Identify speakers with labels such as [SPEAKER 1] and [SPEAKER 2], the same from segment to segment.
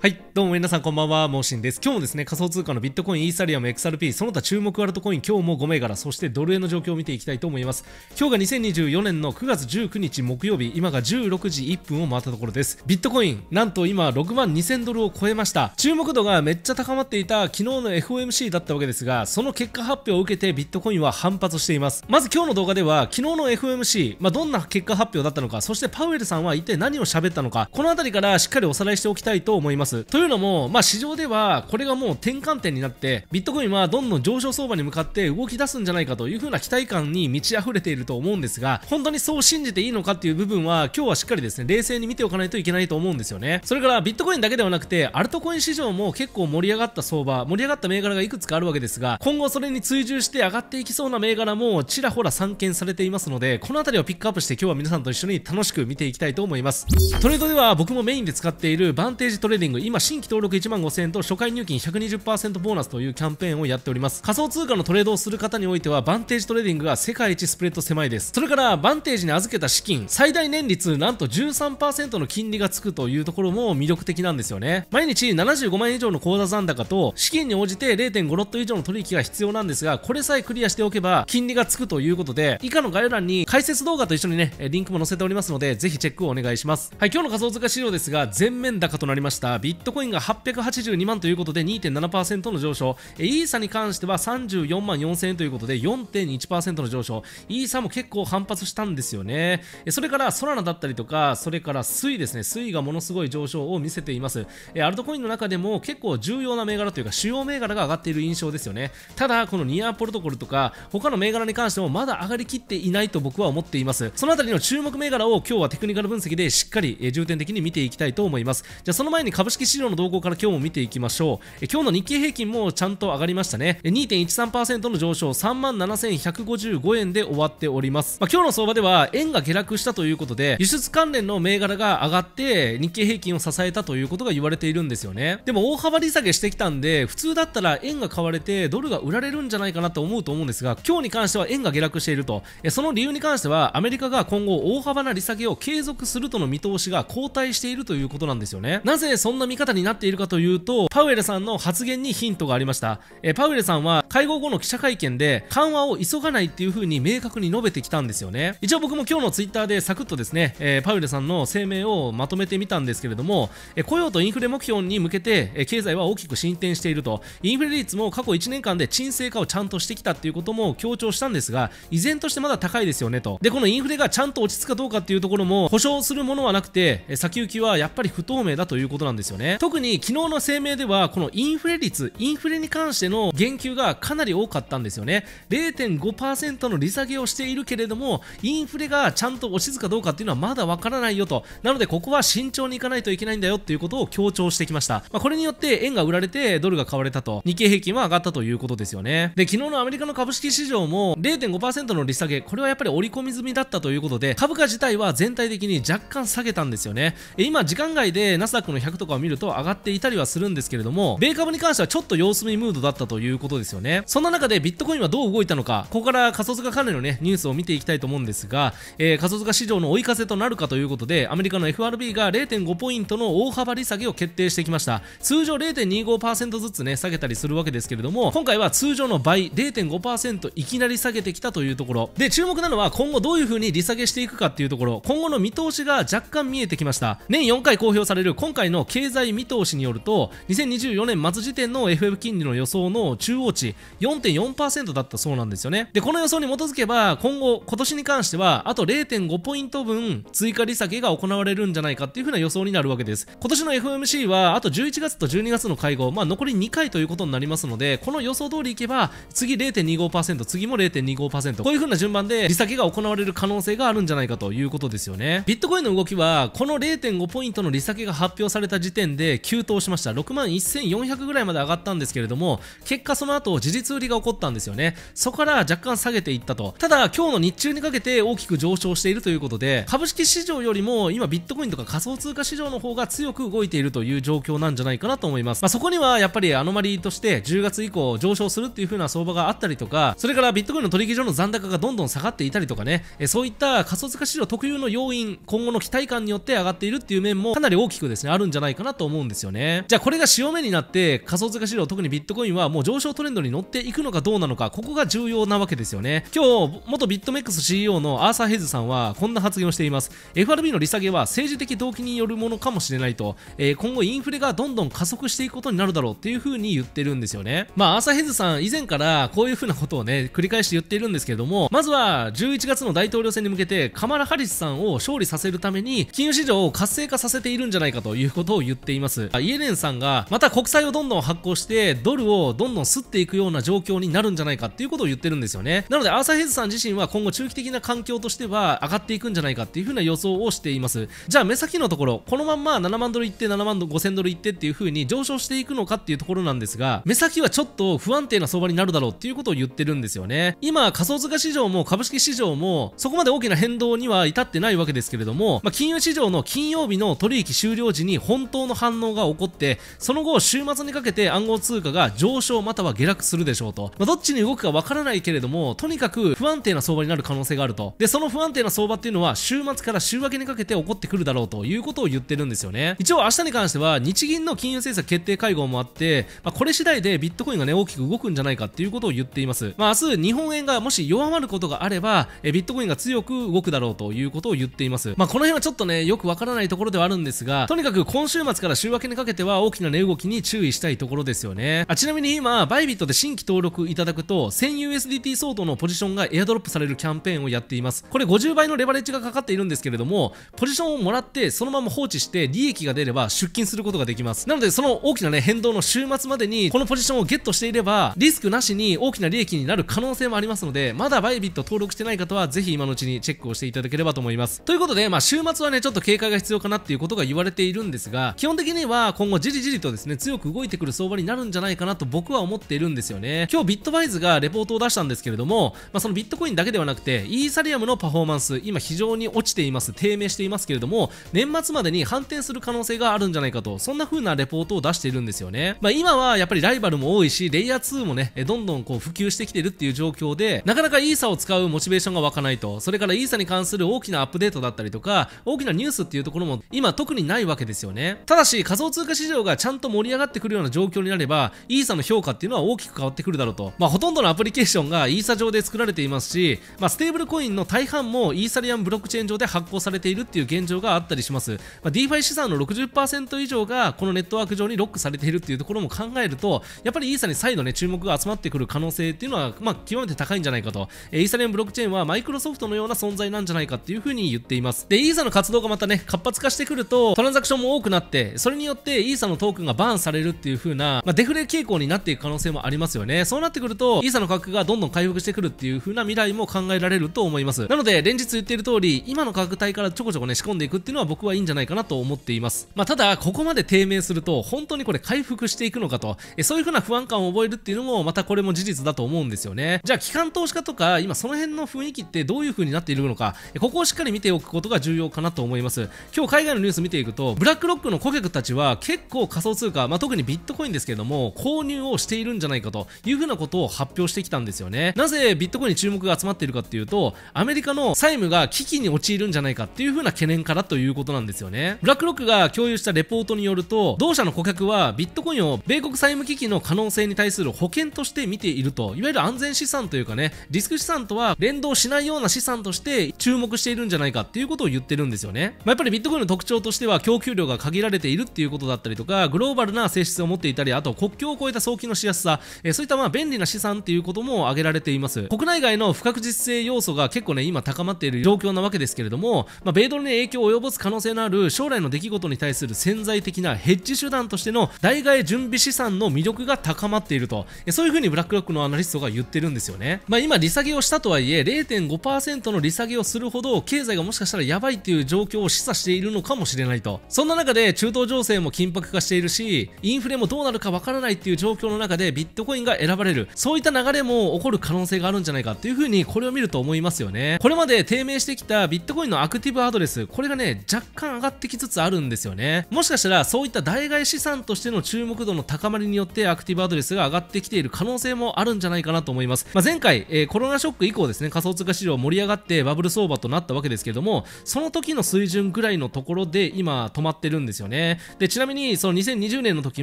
[SPEAKER 1] はい。どうも皆さんこんばんは、モーシンです。今日もですね、仮想通貨のビットコイン、イーサリアム、XRP、その他注目ワルトコイン、今日も5銘柄、そしてドル円の状況を見ていきたいと思います。今日が2024年の9月19日木曜日、今が16時1分を回ったところです。ビットコイン、なんと今6万2000ドルを超えました。注目度がめっちゃ高まっていた昨日の FOMC だったわけですが、その結果発表を受けてビットコインは反発しています。まず今日の動画では、昨日の FOMC、まあ、どんな結果発表だったのか、そしてパウエルさんは一体何を喋ったのか、この辺りからしっかりおさらいしておきたいと思います。ますというのも、まあ、市場ではこれがもう転換点になってビットコインはどんどん上昇相場に向かって動き出すんじゃないかという風な期待感に満ち溢れていると思うんですが本当にそう信じていいのかっていう部分は今日はしっかりですね冷静に見ておかないといけないと思うんですよねそれからビットコインだけではなくてアルトコイン市場も結構盛り上がった相場盛り上がった銘柄がいくつかあるわけですが今後それに追従して上がっていきそうな銘柄もちらほら散見されていますのでこの辺りをピックアップして今日は皆さんと一緒に楽しく見ていきたいと思いますトレードでは僕もメインで使っているバンテージトレーディング今新規登録1万5000円と初回入金120%ボーナスというキャンペーンをやっております仮想通貨のトレードをする方においてはバンテージトレーディングが世界一スプレッド狭いですそれからバンテージに預けた資金最大年率なんと13%の金利がつくというところも魅力的なんですよね毎日75万円以上の口座残高と資金に応じて0.5ロット以上の取引が必要なんですがこれさえクリアしておけば金利がつくということで以下の概要欄に解説動画と一緒にねリンクも載せておりますのでぜひチェックをお願いしますはい今日の仮想通貨市場ですが全面高となりましたビットコインが882万ということで2.7%の上昇、えイーサに関しては34万4000円ということで4.1%の上昇、イーサも結構反発したんですよね。それからソラナだったりとか、それから水ですね、水がものすごい上昇を見せています。えアルトコインの中でも結構重要な銘柄というか主要銘柄が上がっている印象ですよね。ただ、このニアポルトコルとか他の銘柄に関してもまだ上がりきっていないと僕は思っています。そのあたりの注目銘柄を今日はテクニカル分析でしっかり重点的に見ていきたいと思います。じゃあその前に株式式資料の動向から今日も見ていきましょう。今日の日経平均もちゃんと上がりましたね。2.13%の上昇、37,155円で終わっております。まあ、今日の相場では円が下落したということで、輸出関連の銘柄が上がって日経平均を支えたということが言われているんですよね。でも大幅利下げしてきたんで、普通だったら円が買われてドルが売られるんじゃないかなと思うと思うんですが、今日に関しては円が下落していると。その理由に関しては、アメリカが今後大幅な利下げを継続するとの見通しが後退しているということなんですよね。なぜそんな見方になっているかというと、パウエルさんの発言にヒントがありました。えパウエルさんは会合後の記者会見で緩和を急がないっていう風に明確に述べてきたんですよね。一応僕も今日のツイッターでサクッとですね、えパウエルさんの声明をまとめてみたんですけれども、え雇用とインフレ目標に向けて、え経済は大きく進展していると、インフレ率も過去1年間で沈静化をちゃんとしてきたっていうことも強調したんですが、依然としてまだ高いですよねと。で、このインフレがちゃんと落ち着くかどうかっていうところも保証するものはなくて、先行きはやっぱり不透明だということなんですよね特に昨日の声明ではこのインフレ率インフレに関しての言及がかなり多かったんですよね0.5%の利下げをしているけれどもインフレがちゃんと落ち着くかどうかっていうのはまだわからないよとなのでここは慎重にいかないといけないんだよっていうことを強調してきました、まあ、これによって円が売られてドルが買われたと日経平均は上がったということですよねで昨日のアメリカの株式市場も0.5%の利下げこれはやっぱり織り込み済みだったということで株価自体は全体的に若干下げたんですよね今時間外でナスダックの100とかを見見ると上がっていたりはするんですけれども、米株に関してはちょっと様子見ムードだったということですよね。そんな中でビットコインはどう動いたのか、ここから仮想通貨関連のね、ニュースを見ていきたいと思うんですが、えー、仮想通貨市場の追い風となるかということで、アメリカの FRB が0.5ポイントの大幅利下げを決定してきました。通常0.25%ずつね、下げたりするわけですけれども、今回は通常の倍、0.5%いきなり下げてきたというところ。で、注目なのは今後どういう風に利下げしていくかっていうところ、今後の見通しが若干見えてきました。年4回公表される今回の経経済見通しによると2024年末時点の FF 金利の予想の中央値4.4%だったそうなんですよねでこの予想に基づけば今後今年に関してはあと0.5ポイント分追加利下げが行われるんじゃないかっていう風な予想になるわけです今年の f m c はあと11月と12月の会合まあ残り2回ということになりますのでこの予想通りいけば次0.25%次も0.25%こういう風な順番で利下げが行われる可能性があるんじゃないかということですよねビットコインの動きはこの0.5ポイントの利下げが発表された時点点で急騰しました6万1400ぐらいまで上がったんですけれども結果その後事実売りが起こったんですよねそこから若干下げていったとただ今日の日中にかけて大きく上昇しているということで株式市場よりも今ビットコインとか仮想通貨市場の方が強く動いているという状況なんじゃないかなと思います、まあ、そこにはやっぱりアノマリーとして10月以降上昇するっていう風な相場があったりとかそれからビットコインの取引所の残高がどんどん下がっていたりとかねえそういった仮想通貨市場特有の要因今後の期待感によって上がっているっていう面もかなり大きくですねあるんじゃないかななと思うんですよねじゃあこれが潮目になって仮想通貨市場特にビットコインはもう上昇トレンドに乗っていくのかどうなのかここが重要なわけですよね今日元ビットメックス CEO のアーサー・ヘズさんはこんな発言をしています FRB の利下げは政治的動機によるものかもしれないと、えー、今後インフレがどんどん加速していくことになるだろうっていう風に言ってるんですよねまあアーサー・ヘズさん以前からこういう風なことをね繰り返して言っているんですけれどもまずは11月の大統領選に向けてカマラ・ハリスさんを勝利させるために金融市場を活性化させているんじゃないかということを言ってっていますイエレンさんがまた国債をどんどん発行してドルをどんどん吸っていくような状況になるんじゃないかっていうことを言ってるんですよねなのでアーサー・ヘイズさん自身は今後中期的な環境としては上がっていくんじゃないかっていう風な予想をしていますじゃあ目先のところこのまんま7万ドルいって7万5000ドルいってっていう風に上昇していくのかっていうところなんですが目先はちょっと不安定な相場になるだろうっていうことを言ってるんですよね今仮想通貨市場も株式市場もそこまで大きな変動には至ってないわけですけれども、まあ、金融市場の金曜日の取引終了時に本当の反応が起こってその後週末にかけて暗号通貨が上昇または下落するでしょうと、まあ、どっちに動くかわからないけれどもとにかく不安定な相場になる可能性があるとでその不安定な相場っていうのは週末から週明けにかけて起こってくるだろうということを言ってるんですよね一応明日に関しては日銀の金融政策決定会合もあって、まあ、これ次第でビットコインがね大きく動くんじゃないかっていうことを言っています、まあ、明日日本円がもし弱まることがあればえビットコインが強く動くだろうということを言っていますまあ、この辺はちょっとねよくわからないところではあるんですがとにかく今週末から週明けにかけては大きな値動きに注意したいところですよね。あちなみに今、バイビットで新規登録いただくと、1000USDT 相当のポジションがエアドロップされるキャンペーンをやっています。これ50倍のレバレッジがかかっているんですけれども、ポジションをもらってそのまま放置して利益が出れば出金することができます。なので、その大きなね、変動の週末までにこのポジションをゲットしていれば、リスクなしに大きな利益になる可能性もありますので、まだバイビット登録してない方は、ぜひ今のうちにチェックをしていただければと思います。ということで、まあ週末はね、ちょっと警戒が必要かなっていうことが言われているんですが、基本的には今後じりじりとですね、強く動いてくる相場になるんじゃないかなと僕は思っているんですよね。今日ビットバイズがレポートを出したんですけれども、まあ、そのビットコインだけではなくて、イーサリアムのパフォーマンス、今非常に落ちています、低迷していますけれども、年末までに反転する可能性があるんじゃないかと、そんな風なレポートを出しているんですよね。まあ、今はやっぱりライバルも多いし、レイヤー2もね、どんどんこう普及してきてるっていう状況で、なかなかイーサを使うモチベーションが湧かないと、それからイーサに関する大きなアップデートだったりとか、大きなニュースっていうところも今特にないわけですよね。ただただし、仮想通貨市場がちゃんと盛り上がってくるような状況になれば、イーサの評価っていうのは大きく変わってくるだろうと。まあ、ほとんどのアプリケーションがイーサ上で作られていますし、まあ、ステーブルコインの大半もイーサリアムブロックチェーン上で発行されているっていう現状があったりします。まあ、DeFi 資産の60%以上がこのネットワーク上にロックされているっていうところも考えると、やっぱりイーサに再度ね、注目が集まってくる可能性っていうのは、まあ、極めて高いんじゃないかと。えイーサリアンブロックチェーンはマイクロソフトのような存在なんじゃないかっていうふうに言っています。で、イーサの活動がまたね、活発化してくると、トランザクションも多くなって、それによってイーサのトークンがバーンされるっていう風な、まあ、デフレ傾向になっていく可能性もありますよね。そうなってくると、イーサの価格がどんどん回復してくるっていう風な未来も考えられると思います。なので、連日言っている通り、今の価格帯からちょこちょこね、仕込んでいくっていうのは僕はいいんじゃないかなと思っています。まあ、ただ、ここまで低迷すると、本当にこれ回復していくのかと、えそういう風な不安感を覚えるっていうのも、またこれも事実だと思うんですよね。じゃあ、機関投資家とか、今その辺の雰囲気ってどういう風になっているのか、ここをしっかり見ておくことが重要かなと思います。今日海外のニュース見ていくと、ブラックロックの顧客たちは結構仮想通貨、まあ、特にビットコインですけれども、購入をしているんじゃないかというふうなことを発表してきたんですよね。なぜビットコインに注目が集まっているかっていうと、アメリカの債務が危機に陥るんじゃないかっていうふうな懸念からということなんですよね。ブラックロックが共有したレポートによると、同社の顧客はビットコインを米国債務危機の可能性に対する保険として見ていると、いわゆる安全資産というかね、リスク資産とは連動しないような資産として注目しているんじゃないかっていうことを言ってるんですよね。まあ、やっぱりビットコインの特徴としては供給量が限られれているっていうことだったりとかグローバルな性質を持っていたりあと国境を越えた送金のしやすさ、えー、そういったまあ便利な資産っていうことも挙げられています国内外の不確実性要素が結構ね今高まっている状況なわけですけれども、まあ、米ドルに影響を及ぼす可能性のある将来の出来事に対する潜在的なヘッジ手段としての代替準備資産の魅力が高まっているとそういうふうにブラックロックのアナリストが言ってるんですよね、まあ、今利下げをしたとはいえ0.5%の利下げをするほど経済がもしかしたらやばいっていう状況を示唆しているのかもしれないとそんな中で中中東情勢も緊迫化しているしインフレもどうなるかわからないっていう状況の中でビットコインが選ばれるそういった流れも起こる可能性があるんじゃないかっていうふうにこれを見ると思いますよねこれまで低迷してきたビットコインのアクティブアドレスこれがね若干上がってきつつあるんですよねもしかしたらそういった代替資産としての注目度の高まりによってアクティブアドレスが上がってきている可能性もあるんじゃないかなと思います、まあ、前回、えー、コロナショック以降ですね仮想通貨市場盛り上がってバブル相場となったわけですけれどもその時の水準ぐらいのところで今止まってるんですよねねでちなみにその2020年の時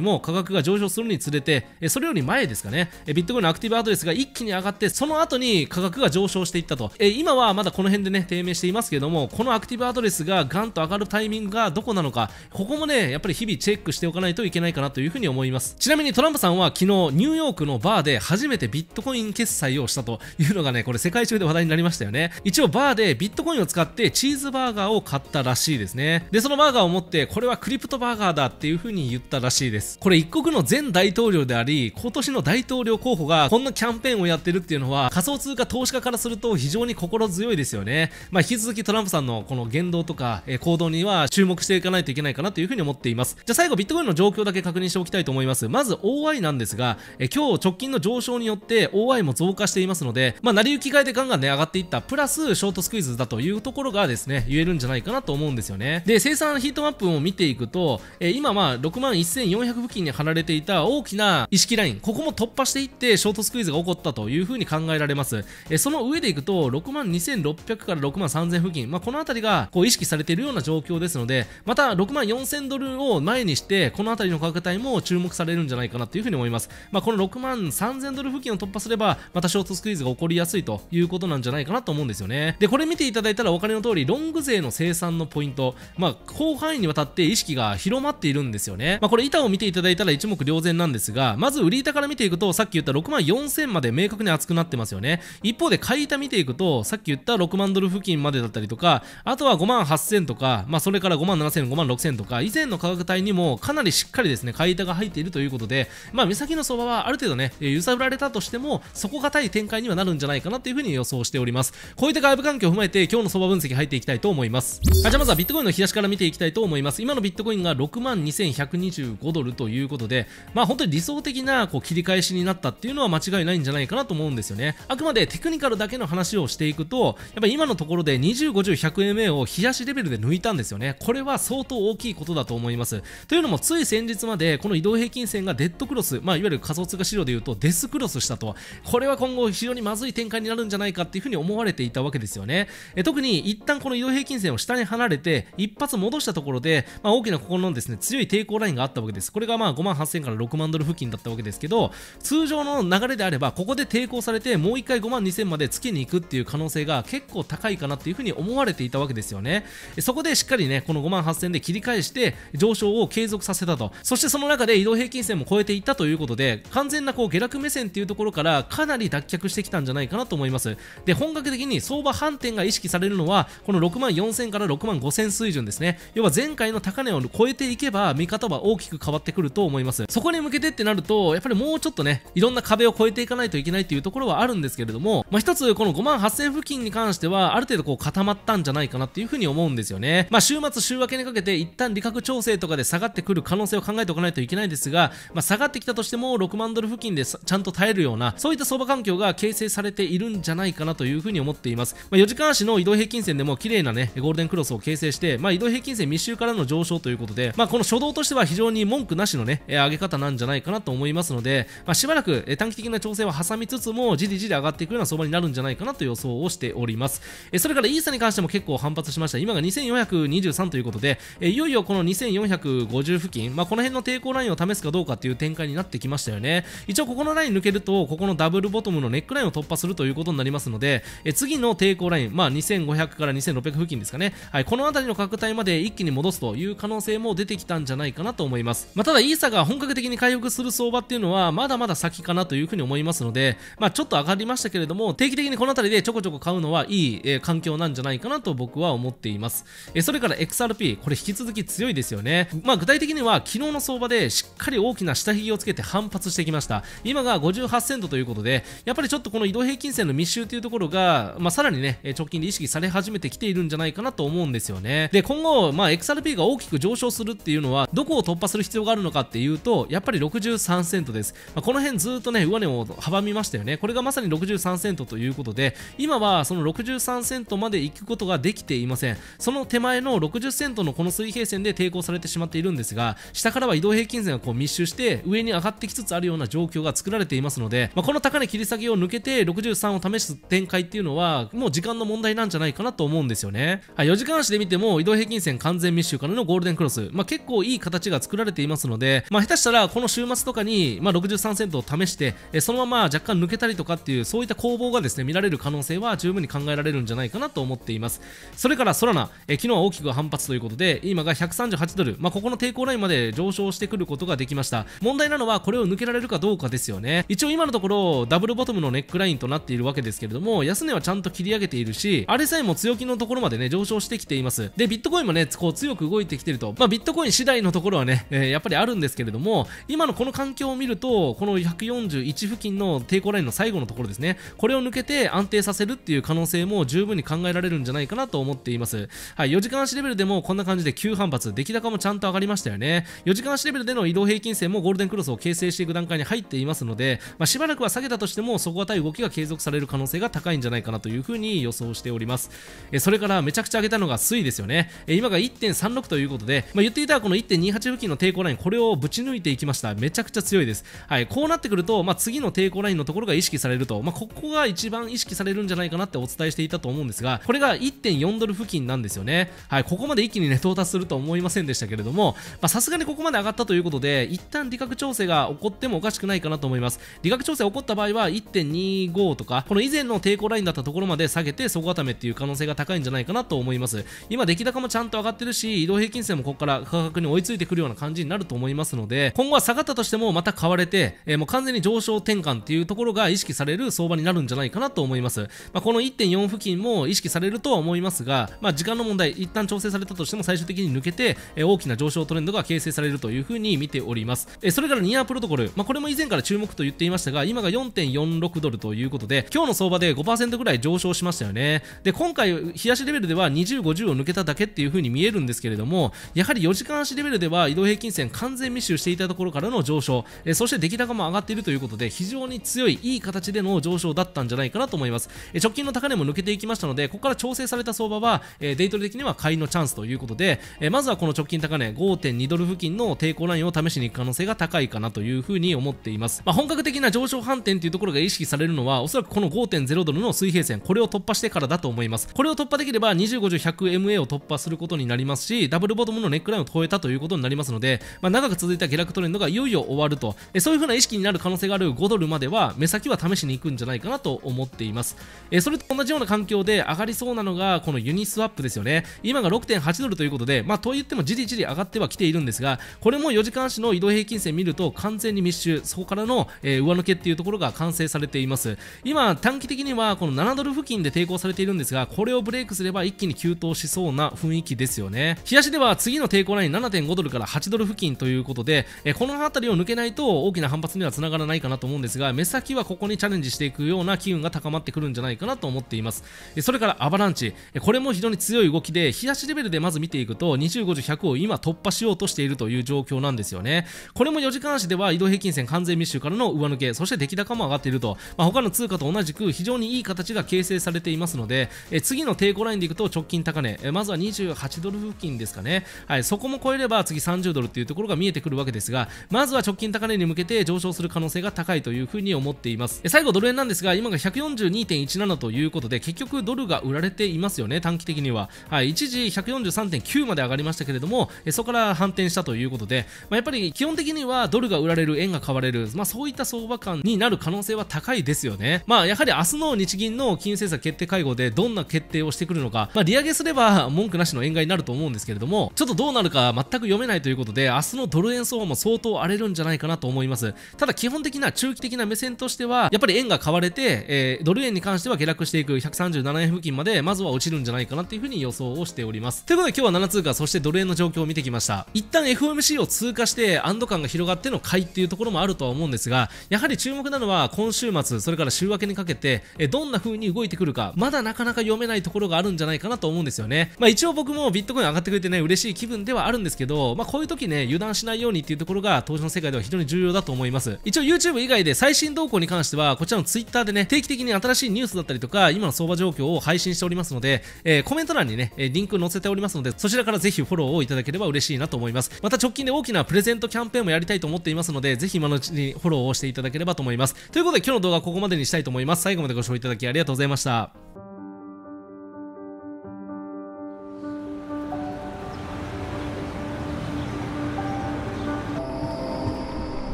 [SPEAKER 1] も価格が上昇するにつれてそれより前ですかねビットコインのアクティブアドレスが一気に上がってその後に価格が上昇していったと今はまだこの辺でね低迷していますけどもこのアクティブアドレスがガンと上がるタイミングがどこなのかここもねやっぱり日々チェックしておかないといけないかなというふうに思いますちなみにトランプさんは昨日ニューヨークのバーで初めてビットコイン決済をしたというのがねこれ世界中で話題になりましたよね一応バーでビットコインを使ってチーズバーガーを買ったらしいですねでそのバーガーを持ってこれはクリププトバーガーだっていう風に言ったらしいですこれ一国の前大統領であり今年の大統領候補がこんなキャンペーンをやってるっていうのは仮想通貨投資家からすると非常に心強いですよねまあ引き続きトランプさんのこの言動とか、え行動には注目していかないといけないかなという風に思っていますじゃあ最後ビットコインの状況だけ確認しておきたいと思いますまず OI なんですが、え今日直近の上昇によって OI も増加していますのでまあ成り行き換えでガンガンね上がっていったプラスショートスクイズだというところがですね言えるんじゃないかなと思うんですよねで生産ヒートマップを見ていくとと、えー、今まあ6万1400付近に貼られていた大きな意識ライン、ここも突破していってショートスクイーズが起こったというふうに考えられます。えー、その上でいくと、6万2600から6万3000付近、まあ、この辺りがこう意識されているような状況ですので、また6万4000ドルを前にして、この辺りの価格帯も注目されるんじゃないかなというふうに思います。まあ、この6万3000ドル付近を突破すれば、またショートスクイーズが起こりやすいということなんじゃないかなと思うんですよね。で、これ見ていただいたらお金の通り、ロング税の生産のポイント、まあ、広範囲にわたって意識が広まっているんですよね。まあ、これ板を見ていただいたら一目瞭然なんですが、まず売り板から見ていくと、さっき言った6万4000まで明確に厚くなってますよね。一方で買い板見ていくと、さっき言った6万ドル付近までだったりとか、あとは5万8000とか、まあ、それから5万7000、5万6000とか、以前の価格帯にもかなりしっかりですね、買い板が入っているということで、まあ、目先の相場はある程度ね、揺さぶられたとしても、底堅い展開にはなるんじゃないかなというふうに予想しております。こういった外部環境を踏まえて、今日の相場分析入っていきたいと思います。はい、じゃあまずはビットコインの日差しから見ていきたいと思います。今のビットコインインが6万2125ドルということで、まあ、本当に理想的なこう切り返しになったっていうのは間違いないんじゃないかなと思うんですよね。あくまでテクニカルだけの話をしていくと、やっぱ今のところで20、50、100MA を冷やしレベルで抜いたんですよね。これは相当大きいことだと思います。というのも、つい先日までこの移動平均線がデッドクロス、まあ、いわゆる仮想通貨市場でいうとデスクロスしたと、これは今後非常にまずい展開になるんじゃないかっていうふうに思われていたわけですよね。え特に一旦この移動平均線を下に離れて、一発戻したところで、まあ、大きなここのですね強い抵抗ラインがあったわけです。これがまあ5万8000から6万ドル付近だったわけですけど、通常の流れであれば、ここで抵抗されて、もう1回5万2000までつけに行くっていう可能性が結構高いかなっていうふうに思われていたわけですよね。そこでしっかりね、この5万8000で切り返して、上昇を継続させたと。そしてその中で移動平均線も超えていったということで、完全なこう下落目線っていうところから、かなり脱却してきたんじゃないかなと思います。で、本格的に相場反転が意識されるのは、この6万4000から6万5000水準ですね。要は前回の高値を超えていけば見方は大きく変わってくると思いますそこに向けてってなるとやっぱりもうちょっとねいろんな壁を越えていかないといけないっていうところはあるんですけれども、まあ、一つこの5万8000付近に関してはある程度こう固まったんじゃないかなっていうふうに思うんですよねまあ週末週明けにかけて一旦利確調整とかで下がってくる可能性を考えておかないといけないんですが、まあ、下がってきたとしても6万ドル付近でちゃんと耐えるようなそういった相場環境が形成されているんじゃないかなというふうに思っています、まあ、4時間足の移動平均線でも綺麗なねゴールデンクロスを形成して、まあ、移動平均線密集からの上昇といういうことで、まあ、この初動としては非常に文句なしのね、え上げ方なんじゃないかなと思いますので、まあ、しばらく、え短期的な調整は挟みつつも、じりじり上がっていくような相場になるんじゃないかなと予想をしております。えそれからイーサに関しても結構反発しました。今が2423ということで、えいよいよこの2450付近、まあ、この辺の抵抗ラインを試すかどうかっていう展開になってきましたよね。一応ここのライン抜けると、ここのダブルボトムのネックラインを突破するということになりますので、え次の抵抗ライン、まあ、2500から2600付近ですかね。はい、この辺りの拡大まで一気に戻すという可能性性も出てきたんじゃないかなと思います。まあ、ただ、イーサが本格的に回復する相場っていうのは、まだまだ先かなというふうに思いますので、まあ、ちょっと上がりましたけれども、定期的にこの辺りでちょこちょこ買うのはいい、えー、環境なんじゃないかなと僕は思っています。えー、それから XRP、これ引き続き強いですよね。まあ、具体的には昨日の相場でしっかり大きな下髭をつけて反発してきました。今が58セントということで、やっぱりちょっとこの移動平均線の密集というところが、まあ、さらにね、直近で意識され始めてきているんじゃないかなと思うんですよね。で、今後、まあ、XRP が大きく上上昇するっていうのはどこを突破する必要があるのかっていうとやっぱり63セントです、まあ、この辺ずっとね上値を阻みましたよねこれがまさに63セントということで今はその63セントまで行くことができていませんその手前の60セントのこの水平線で抵抗されてしまっているんですが下からは移動平均線がこう密集して上に上がってきつつあるような状況が作られていますので、まあ、この高値切り下げを抜けて63を試す展開っていうのはもう時間の問題なんじゃないかなと思うんですよね、はい、4時間足で見ても移動平均線完全密集からのゴールデンクロスロス、まあ、結構いい形が作られていますので、まあ、下手したらこの週末とかに、まあ、63セントを試して、えそのまま若干抜けたりとかっていうそういった攻防がですね見られる可能性は十分に考えられるんじゃないかなと思っていますそれからソラナ、え昨日は大きく反発ということで今が138ドル、まあ、ここの抵抗ラインまで上昇してくることができました問題なのはこれを抜けられるかどうかですよね一応今のところダブルボトムのネックラインとなっているわけですけれども安値はちゃんと切り上げているしあれさえも強気のところまでね上昇してきていますでビットコインもねこう強く動いてきてるとまあ、ビットコイン次第のところはね、えー、やっぱりあるんですけれども、今のこの環境を見ると、この141付近の抵抗ラインの最後のところですね、これを抜けて安定させるっていう可能性も十分に考えられるんじゃないかなと思っています。はい、4時間足レベルでもこんな感じで急反発、出来高もちゃんと上がりましたよね。4時間足レベルでの移動平均線もゴールデンクロスを形成していく段階に入っていますので、まあ、しばらくは下げたとしても、底堅い動きが継続される可能性が高いんじゃないかなというふうに予想しております。えそれからめちゃくちゃ上げたのが推移ですよね。え今が1.36ということで、まあ、言っていたこの1.28付近の抵抗ライン、これをぶち抜いていきました。めちゃくちゃ強いです。はい、こうなってくると、まあ、次の抵抗ラインのところが意識されると、まあ、ここが一番意識されるんじゃないかなってお伝えしていたと思うんですが、これが1.4ドル付近なんですよね。はい、ここまで一気にね、到達すると思いませんでしたけれども、さすがにここまで上がったということで、一旦利確調整が起こってもおかしくないかなと思います。利確調整起こった場合は、1.25とか、この以前の抵抗ラインだったところまで下げて、底固めっていう可能性が高いんじゃないかなと思います。今、出来高もちゃんと上がってるし、移動平均線もここから価格に追いついてくるような感じになると思いますので、今後は下がったとしてもまた買われて、えー、もう完全に上昇転換っていうところが意識される相場になるんじゃないかなと思います。まあ、この1.4付近も意識されるとは思いますが、まあ、時間の問題、一旦調整されたとしても最終的に抜けて、えー、大きな上昇トレンドが形成されるというふうに見ております。えー、それからニアプロトコル、まあ、これも以前から注目と言っていましたが、今が4.46ドルということで、今日の相場で5%ぐらい上昇しましたよね。で、今回、冷やしレベルでは20、50を抜けただけっていうふうに見えるんですけれども、やはり4時間足レベルでは移動平均線完全密集していたところからの上昇、えそして出来高も上がっているということで非常に強いいい形での上昇だったんじゃないかなと思います、え直近の高値も抜けていきましたのでここから調整された相場は、えデイトレ的には買いのチャンスということで、えまずはこの直近高値5.2ドル付近の抵抗ラインを試しに行く可能性が高いかなというふうに思っています、まあ、本格的な上昇反転というところが意識されるのはおそらくこの5.0ドルの水平線これを突破してからだと思いますこれを突破できれば2 5 0 100MA を突破することになりますしダブルボトムののネックラインを超えたということになりますので、まあ、長く続いた下落トレンドがいよいよ終わると、えそういう風な意識になる可能性がある5ドルまでは、目先は試しに行くんじゃないかなと思っています。えそれと同じような環境で上がりそうなのが、このユニスワップですよね。今が6.8ドルということで、まあ、と言ってもじりじり上がってはきているんですが、これも4時間足の移動平均線見ると完全に密集、そこからの、え上抜けっていうところが完成されています。今、短期的にはこの7ドル付近で抵抗されているんですが、これをブレイクすれば一気に急騰しそうな雰囲気ですよね。日足では次次の抵抗ライン7.5ドルから8ドル付近ということで、えこの辺りを抜けないと大きな反発にはつながらないかなと思うんですが目先はここにチャレンジしていくような機運が高まってくるんじゃないかなと思っていますそれからアバランチこれも非常に強い動きで日足しレベルでまず見ていくと25時100を今突破しようとしているという状況なんですよねこれも4時間足では移動平均線完全密集からの上抜けそして出来高も上がっていると、まあ、他の通貨と同じく非常にいい形が形成されていますのでえ次の抵抗ラインでいくと直近高値えまずは28ドル付近ですかねはい、そこも超えれば次30ドルっていうところが見えてくるわけですがまずは直近高値に向けて上昇する可能性が高いというふうに思っています最後ドル円なんですが今が142.17ということで結局ドルが売られていますよね短期的には、はい、一時143.9まで上がりましたけれどもそこから反転したということで、まあ、やっぱり基本的にはドルが売られる円が買われる、まあ、そういった相場感になる可能性は高いですよねまあやはり明日の日銀の金融政策決定会合でどんな決定をしてくるのか、まあ、利上げすれば文句なしの円買いになると思うんですけれどもちょっとどうなるか全く読めないということで、明日のドル円相場も相当荒れるんじゃないかなと思います。ただ基本的な中期的な目線としては、やっぱり円が買われて、えー、ドル円に関しては下落していく137円付近まで、まずは落ちるんじゃないかなっていうふうに予想をしております。ということで今日は7通貨、そしてドル円の状況を見てきました。一旦 FOMC を通過して、安堵感が広がっての買いっていうところもあるとは思うんですが、やはり注目なのは今週末、それから週明けにかけて、えどんな風に動いてくるか、まだなかなか読めないところがあるんじゃないかなと思うんですよね。まあ一応僕もビットコイン上がってくれてね、嬉しい気気分ではあるんですけど、まあ、こういう時ね、油断しないようにっていうところが投資の世界では非常に重要だと思います。一応 YouTube 以外で最新動向に関しては、こちらの Twitter でね、定期的に新しいニュースだったりとか、今の相場状況を配信しておりますので、えー、コメント欄にね、リンク載せておりますので、そちらからぜひフォローをいただければ嬉しいなと思います。また直近で大きなプレゼントキャンペーンもやりたいと思っていますので、ぜひ今のうちにフォローをしていただければと思います。ということで今日の動画はここまでにしたいと思います。最後までご視聴いただきありがとうございました。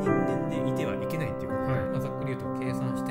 [SPEAKER 1] 人間でいてはいけないっていうことで、はい、ざっくり言うと計算して